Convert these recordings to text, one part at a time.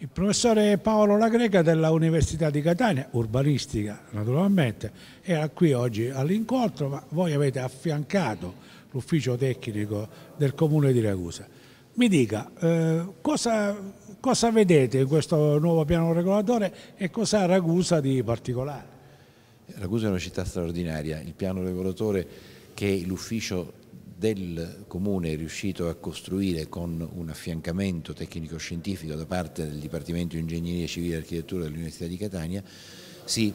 Il professore Paolo Lagreca dell'Università di Catania, urbanistica naturalmente, era qui oggi all'incontro, ma voi avete affiancato l'ufficio tecnico del comune di Ragusa. Mi dica, eh, cosa, cosa vedete in questo nuovo piano regolatore e cosa ha Ragusa di particolare? Ragusa è una città straordinaria, il piano regolatore che l'ufficio del Comune è riuscito a costruire con un affiancamento tecnico-scientifico da parte del Dipartimento Ingegneria Civile e Architettura dell'Università di Catania si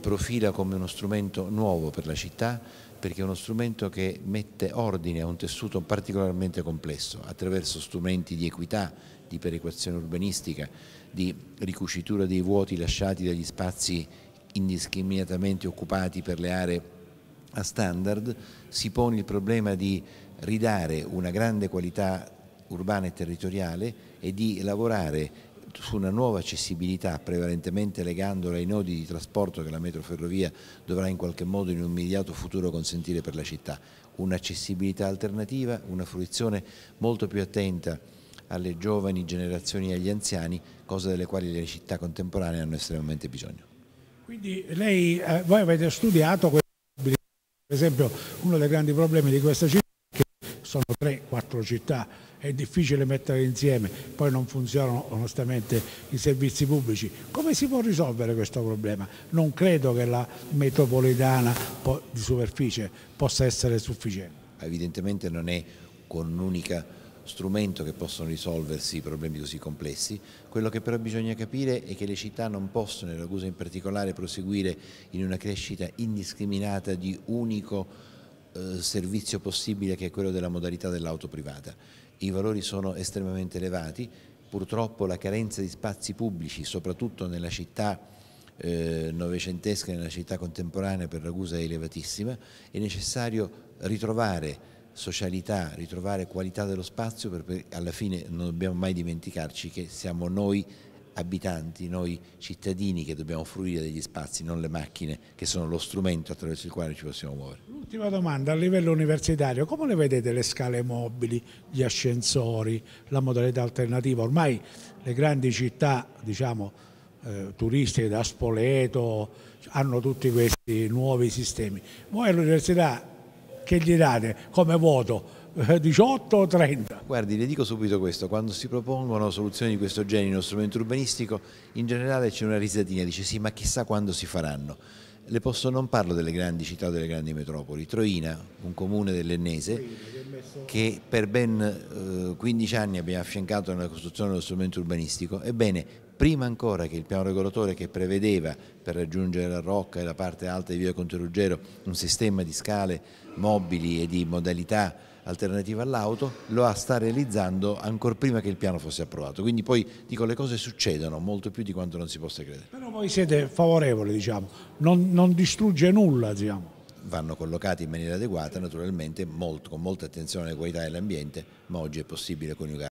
profila come uno strumento nuovo per la città perché è uno strumento che mette ordine a un tessuto particolarmente complesso attraverso strumenti di equità, di perequazione urbanistica, di ricucitura dei vuoti lasciati dagli spazi indiscriminatamente occupati per le aree a standard si pone il problema di ridare una grande qualità urbana e territoriale e di lavorare su una nuova accessibilità, prevalentemente legandola ai nodi di trasporto che la metroferrovia dovrà in qualche modo in un immediato futuro consentire per la città. Un'accessibilità alternativa, una fruizione molto più attenta alle giovani generazioni e agli anziani, cosa delle quali le città contemporanee hanno estremamente bisogno. Quindi lei, eh, voi avete studiato per esempio uno dei grandi problemi di questa città è che sono 3-4 città, è difficile mettere insieme, poi non funzionano onestamente i servizi pubblici. Come si può risolvere questo problema? Non credo che la metropolitana di superficie possa essere sufficiente. Evidentemente non è con un'unica strumento che possono risolversi problemi così complessi. Quello che però bisogna capire è che le città non possono, e Ragusa in particolare, proseguire in una crescita indiscriminata di unico eh, servizio possibile che è quello della modalità dell'auto privata. I valori sono estremamente elevati, purtroppo la carenza di spazi pubblici, soprattutto nella città eh, novecentesca, nella città contemporanea per Ragusa è elevatissima, è necessario ritrovare socialità, ritrovare qualità dello spazio perché alla fine non dobbiamo mai dimenticarci che siamo noi abitanti, noi cittadini che dobbiamo fruire degli spazi, non le macchine che sono lo strumento attraverso il quale ci possiamo muovere. Ultima domanda a livello universitario, come le vedete le scale mobili, gli ascensori, la modalità alternativa? Ormai le grandi città, diciamo, eh, turistiche da Spoleto hanno tutti questi nuovi sistemi. Voi all'università che gli date come voto? 18 eh, o 30? Guardi, le dico subito questo, quando si propongono soluzioni di questo genere in uno strumento urbanistico, in generale c'è una risatina, dice sì, ma chissà quando si faranno. Le posso, non parlo delle grandi città o delle grandi metropoli, Troina, un comune dell'Ennese, che per ben eh, 15 anni abbiamo affiancato nella costruzione dello strumento urbanistico, ebbene prima ancora che il piano regolatore che prevedeva per raggiungere la Rocca e la parte alta di Via Conte Ruggero un sistema di scale mobili e di modalità alternativa all'auto, lo ha, sta realizzando ancora prima che il piano fosse approvato. Quindi poi dico le cose succedono molto più di quanto non si possa credere. Però voi siete favorevoli, diciamo, non, non distrugge nulla, diciamo vanno collocati in maniera adeguata, naturalmente molto, con molta attenzione alle qualità dell'ambiente, ma oggi è possibile coniugare.